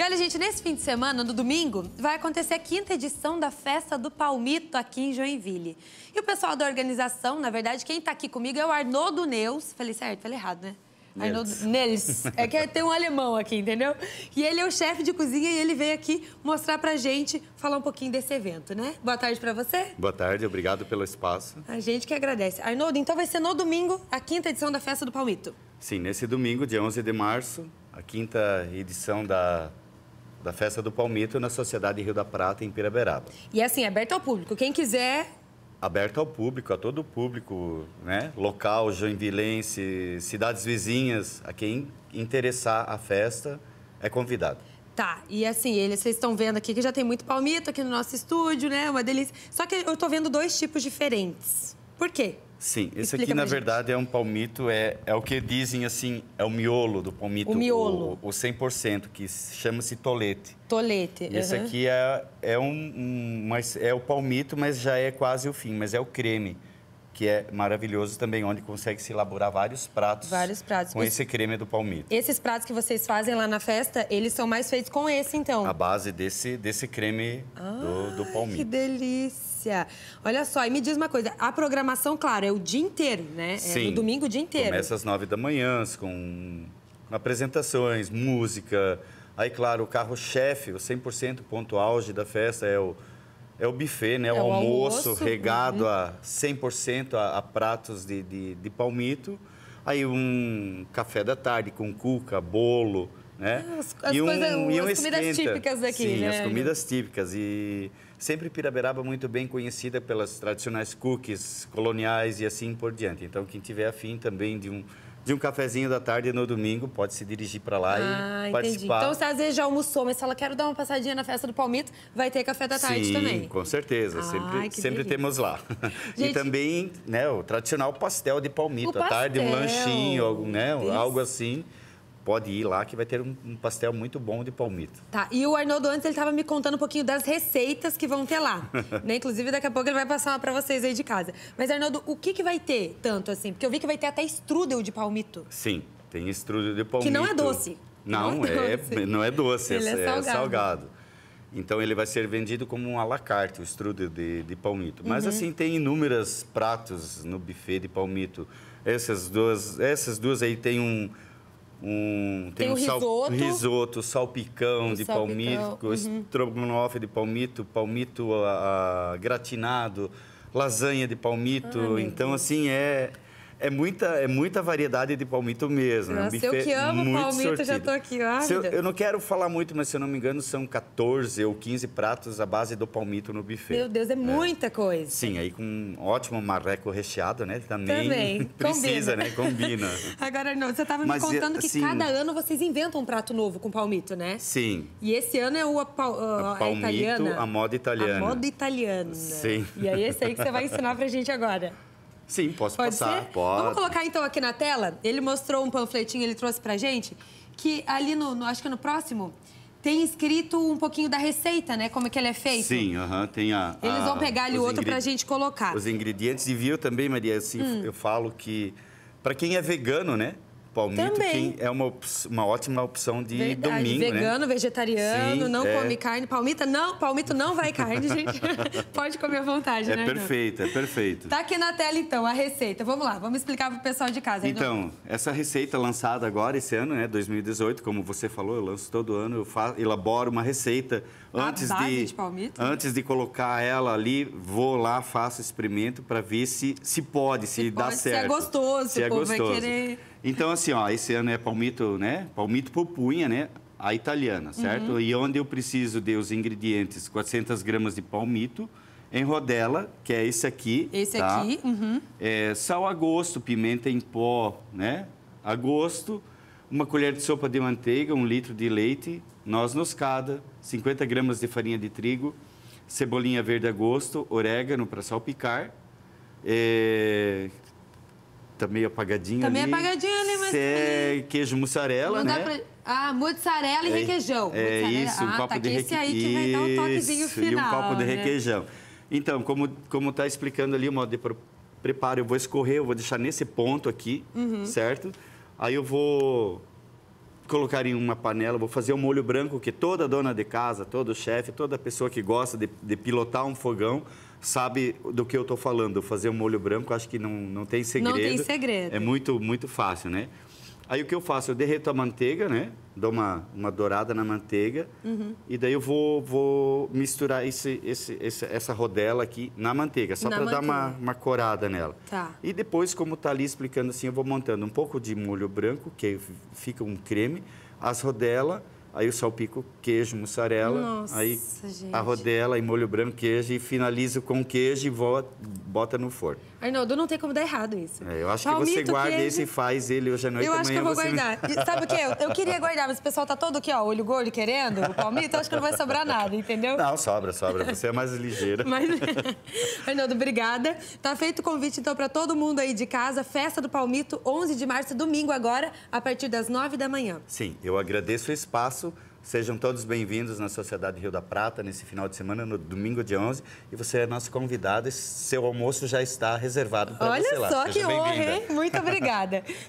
E olha, gente, nesse fim de semana, no domingo, vai acontecer a quinta edição da Festa do Palmito aqui em Joinville. E o pessoal da organização, na verdade, quem está aqui comigo é o Arnoldo Neus. Falei certo, falei errado, né? Arnoldo Neus. É que tem um alemão aqui, entendeu? E ele é o chefe de cozinha e ele veio aqui mostrar pra gente, falar um pouquinho desse evento, né? Boa tarde pra você. Boa tarde, obrigado pelo espaço. A gente que agradece. Arnoldo, então vai ser no domingo a quinta edição da Festa do Palmito. Sim, nesse domingo, dia 11 de março, a quinta edição da da Festa do Palmito na Sociedade Rio da Prata, em Piraberaba. E assim, aberto ao público. Quem quiser aberto ao público, a todo o público, né? Local, joinvilense, cidades vizinhas, a quem interessar a festa é convidado. Tá, e assim, eles, vocês estão vendo aqui que já tem muito palmito aqui no nosso estúdio, né? Uma delícia. Só que eu estou vendo dois tipos diferentes. Por quê? Sim, esse Explica aqui, na gente. verdade, é um palmito, é, é o que dizem assim, é o miolo do palmito. O miolo. O, o 100%, que chama-se tolete. Tolete, uhum. Esse aqui é, é, um, um, mas é o palmito, mas já é quase o fim, mas é o creme que é maravilhoso também, onde consegue se elaborar vários pratos. Vários pratos. Com esse, esse creme do palmito. Esses pratos que vocês fazem lá na festa, eles são mais feitos com esse, então? A base desse, desse creme ah, do, do palmito. Que delícia! Olha só, e me diz uma coisa, a programação, claro, é o dia inteiro, né? É Sim. É no domingo o dia inteiro. Começa às nove da manhã, com apresentações, música. Aí, claro, o carro-chefe, o 100% ponto auge da festa é o é o buffet, né? É o, almoço, almoço, regado né? a 100% a, a pratos de, de, de, palmito. Aí um café da tarde com cuca, bolo, né? Ah, as, as e um, coisa, e um as comidas típicas daqui, Sim, né? as comidas típicas. E sempre Piraberaba muito bem conhecida pelas tradicionais cookies coloniais e assim por diante. Então, quem tiver afim também de um de um cafezinho da tarde no domingo, pode se dirigir para lá ah, e participar. Entendi. Então, se às vezes já almoçou, mas se ela quer dar uma passadinha na festa do Palmito, vai ter café da tarde Sim, também. Sim, com certeza. sempre sempre temos lá. Gente, e também, né, o tradicional pastel de palmito. à tarde, um lanchinho, algo, né, algo assim pode ir lá que vai ter um, um, pastel muito bom de palmito. Tá, e o Arnoldo antes ele estava me contando um pouquinho das receitas que vão ter lá, né? Inclusive daqui a pouco ele vai passar para vocês aí de casa. Mas Arnoldo, o que que vai ter tanto assim? Porque eu vi que vai ter até strudel de palmito. Sim, tem strudel de palmito. Que não é doce. Não, não é, é doce. É, não é doce, ele é, é salgado. salgado. Então ele vai ser vendido como um alacarte, o strudel de, de palmito. Mas uhum. assim, tem inúmeros pratos no buffet de palmito. Essas duas, essas duas aí tem um um tem, tem um risoto, sal, risoto salpicão de salpicão, palmito, uhum. estrogonofe de palmito, palmito a, a, gratinado, lasanha de palmito. Ah, então, assim, é é muita, é muita variedade de palmito mesmo. Né? Nossa, é um eu que amo palmito, sortido. já tô aqui, ó. Eu, eu, não quero falar muito, mas se eu não me engano, são 14 ou 15 pratos à base do palmito no buffet. Meu Deus, é, é. muita coisa. Sim, aí com um ótimo marreco recheado, né? Também, Também. precisa, Combina. né? Combina. Agora, não, você estava me contando que assim, cada ano vocês inventam um prato novo com palmito, né? Sim. E esse ano é o a, a, a palmito, a, italiana. a moda italiana. A moda italiana. Sim. E aí é esse aí que você vai ensinar pra gente agora. Sim, posso Pode passar. Ser? Pode. Vamos colocar então aqui na tela. Ele mostrou um panfletinho, ele trouxe pra gente, que ali no, no acho que no próximo, tem escrito um pouquinho da receita, né? Como é que ele é feito. Sim, aham, uh -huh, tem a... Eles vão pegar ali o outro pra gente colocar. Os ingredientes. E viu também, Maria, assim, hum. eu falo que... Pra quem é vegano, né? palmito, Também. que é uma, uma ótima opção de Verdade, domingo, né? Vegano, né? vegetariano, Sim, não é... come carne. Palmita não, palmito não vai carne, gente. Pode comer à vontade, é né? É perfeito, é perfeito. Tá aqui na tela, então, a receita. Vamos lá, vamos explicar pro pessoal de casa. Então, não... essa receita lançada agora, esse ano, né, 2018, como você falou, eu lanço todo ano, eu faço, elaboro uma receita antes de, de palmito, antes né? de colocar ela ali, vou lá, faço experimento para ver se, se pode, se, se dá pode, certo. Se é gostoso, é se o povo gostoso. vai querer... Então, assim, ó, esse ano é palmito, né? Palmito pupunha, né? A italiana, certo? Uhum. E onde eu preciso de os ingredientes, 400 gramas de palmito, em rodela, que é esse aqui. Esse tá? aqui, uhum. É, sal a gosto, pimenta em pó, né? A gosto, uma colher de sopa de manteiga, um litro de leite, noz noscada, 50 gramas de farinha de trigo, cebolinha verde a gosto, orégano para salpicar, é, Tá meio apagadinho tá ali. Tá meio apagadinho ali, mas... É queijo mussarela, né? Pra... Ah, mussarela e é, requeijão. É mussarela. isso, um ah, copo tá, de requeijão. esse aí que vai dar um toquezinho isso, final, e um copo de né? requeijão. Então, como, como tá explicando ali o modo de preparo, eu vou escorrer, eu vou deixar nesse ponto aqui, uhum. certo? Aí eu vou colocar em uma panela, vou fazer um molho branco que toda dona de casa, todo chefe, toda pessoa que gosta de, de pilotar um fogão sabe do que eu estou falando. Fazer um molho branco, acho que não, não tem segredo. Não tem segredo. É muito, muito fácil, né? Aí o que eu faço? Eu derreto a manteiga, né? Dou uma, uma dourada na manteiga. Uhum. E daí eu vou, vou misturar esse, esse, esse essa rodela aqui na manteiga, só para dar uma, uma corada nela. Tá. E depois, como tá ali explicando assim, eu vou montando um pouco de molho branco, que fica um creme, as rodelas Aí eu salpico queijo, mussarela, Nossa, aí gente. a rodela e molho branco, queijo e finalizo com queijo e bota no forno. Arnaldo, não tem como dar errado isso. É, eu acho Palmito, que você guarda queijo. esse e faz ele hoje à noite. Eu acho que eu vou guardar. sabe o quê? Eu, eu queria guardar, mas o pessoal tá todo aqui, ó, olho gordo querendo o palmito, eu acho que não vai sobrar nada, entendeu? Não, sobra, sobra. Você é mais ligeira. Mas... Arnaldo, obrigada. Tá feito o convite, então, para todo mundo aí de casa. Festa do Palmito, 11 de março, domingo agora, a partir das 9 da manhã. Sim, eu agradeço o espaço Sejam todos bem-vindos na Sociedade Rio da Prata, nesse final de semana, no domingo de 11. E você é nosso convidado e seu almoço já está reservado para você lá. Olha só que honra, hein? Muito obrigada.